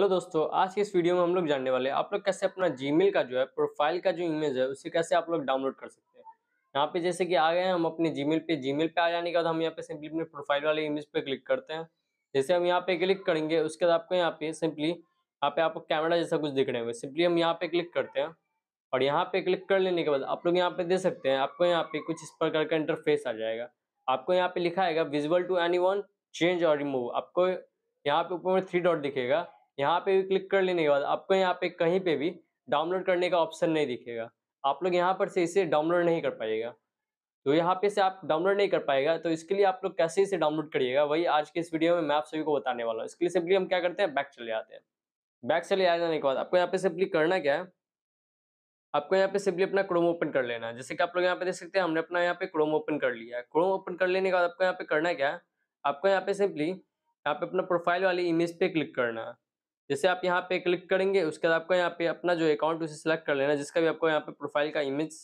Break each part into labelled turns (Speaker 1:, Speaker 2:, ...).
Speaker 1: hello दोस्तों आज के इस वीडियो में हम लोग जानने वाले हैं आप लोग कैसे अपना जीमेल का जो है प्रोफाइल का जो इमेज है उसे कैसे आप लोग डाउनलोड कर सकते हैं यहाँ पे जैसे कि आ गए हैं हम अपने जीमेल पे जीमेल पे आ जाने के बाद हम यहाँ पे सिंपली अपने प्रोफाइल वाले इमेज पे क्लिक करते हैं जैसे हम यहाँ पे क्लिक करेंगे उसके बाद आपको यहाँ पे सिंपली यहाँ पे आपको कैमरा जैसा कुछ दिख रहे हैं सिंपली हम यहाँ पे क्लिक करते हैं और यहाँ पे क्लिक कर लेने के बाद आप लोग यहाँ पे दे सकते हैं आपको यहाँ पे कुछ इस प्रकार का इंटरफेस आ जाएगा आपको यहाँ पे लिखा आएगा विजुअल टू एनी चेंज और रिमूव आपको यहाँ पे ऊपर में थ्री डॉट दिखेगा यहाँ पे भी क्लिक कर लेने के बाद आपको यहाँ पे कहीं पे भी डाउनलोड करने का ऑप्शन नहीं दिखेगा आप लोग यहाँ पर से इसे डाउनलोड नहीं कर पाएगा तो यहाँ पे से आप डाउनलोड नहीं कर पाएगा तो इसके लिए आप लोग कैसे इसे डाउनलोड करिएगा वही आज के इस वीडियो में मैं आप सभी को बताने वाला हूँ इसके लिए सिंपली हम क्या करते हैं बैक चले जाते हैं बैक चले आ जाने के बाद आपको यहाँ पे सिंपली करना क्या है आपको यहाँ पे सिंपली अपना क्रोम ओपन कर लेना है जैसे कि आप लोग यहाँ पे देख सकते हैं हमने अपना यहाँ पे क्रोम ओपन कर लिया है क्रोम ओपन कर लेने के बाद आपको यहाँ पे करना क्या है आपको यहाँ पे सिंपली यहाँ पे अपना प्रोफाइल वाली इमेज पे क्लिक करना है जैसे आप यहाँ पे क्लिक करेंगे उसके बाद आपको यहाँ पे अपना जो अकाउंट उसे सिलेक्ट कर लेना है जिसका भी आपको यहाँ पे प्रोफाइल का इमेज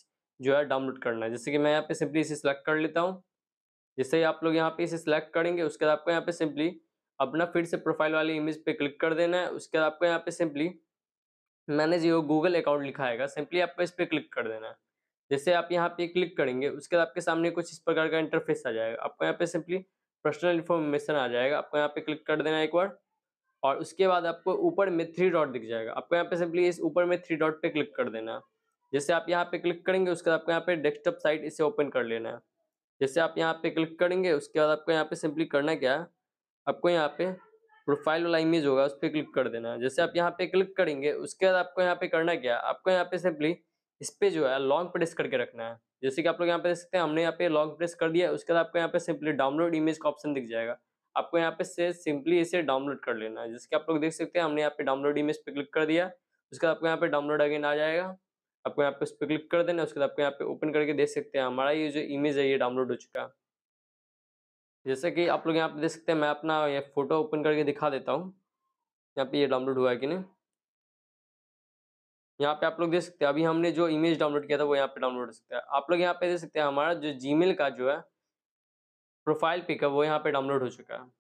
Speaker 1: जो है डाउनलोड करना है जैसे कि मैं यहाँ पे सिंपली इसे सिलेक्ट कर लेता हूँ जैसे ही आप लोग यहाँ पे इसे सिलेक्ट करेंगे उसके बाद आपको यहाँ पे सिंपली अपना फिर से प्रोफाइल वाली इमेज पे क्लिक कर देना है उसके बाद आपको यहाँ पे सिंपली मैंने जो गूगल अकाउंट लिखा है सिंपली आपको इस पर क्लिक कर देना है जैसे आप यहाँ पे क्लिक करेंगे उसके बाद आपके सामने कुछ इस प्रकार का इंटरफेस आ जाएगा आपको यहाँ पे सिंपली पर्सनल इन्फॉर्मेशन आ जाएगा आपको यहाँ पे क्लिक कर देना है एक बार और उसके बाद आपको ऊपर में थ्री डॉट दिख जाएगा आपको यहाँ पे सिंपली इस ऊपर में थ्री डॉट पे क्लिक कर देना है जैसे आप यहाँ पे क्लिक करेंगे उसके बाद आपको यहाँ पे डेस्कटॉप साइट इसे ओपन कर लेना है जैसे आप यहाँ पे क्लिक करेंगे उसके बाद आपको यहाँ पे सिंपली करना क्या है आपको यहाँ पे प्रोफाइल वाला इमेज होगा उस पर क्लिक कर देना है जैसे आप यहाँ पे क्लिक करेंगे उसके बाद आपको यहाँ पे करना क्या आपको यहाँ पे सिंपली इस पर जो है लॉन्ग प्रेस करके रखना है जैसे कि आप लोग यहाँ पे देख सकते हैं हमने यहाँ पे लॉन्ग प्रेस कर दिया उसके बाद आपको यहाँ पे सिंपली डाउनलोड इमेज का ऑप्शन दिख जाएगा आपको यहाँ पे से सिंपली इसे डाउनलोड कर लेना है जिसके आप लोग देख सकते हैं हमने यहाँ पे डाउनलोड इमेज पे क्लिक कर दिया उसके बाद आपको यहाँ पे डाउनलोड अगेन आ जाएगा आपको यहाँ पे उस पर क्लिक कर देना उसके बाद आपको यहाँ पे ओपन करके देख सकते हैं हमारा ये जो इमेज है ये डाउनलोड हो चुका है जैसे कि आप लोग यहाँ पे देख सकते हैं मैं अपना ये फोटो ओपन करके दिखा देता हूँ यहाँ पे ये डाउनलोड हुआ है कि नहीं यहाँ पे आप लोग देख सकते हैं अभी हमने जो इमेज डाउनलोड किया था वो यहाँ पे डाउनलोड हो सकता है आप लोग यहाँ पे देख सकते हैं हमारा जो जी का जो है प्रोफाइल पिकअप वो यहाँ पे डाउनलोड हो चुका है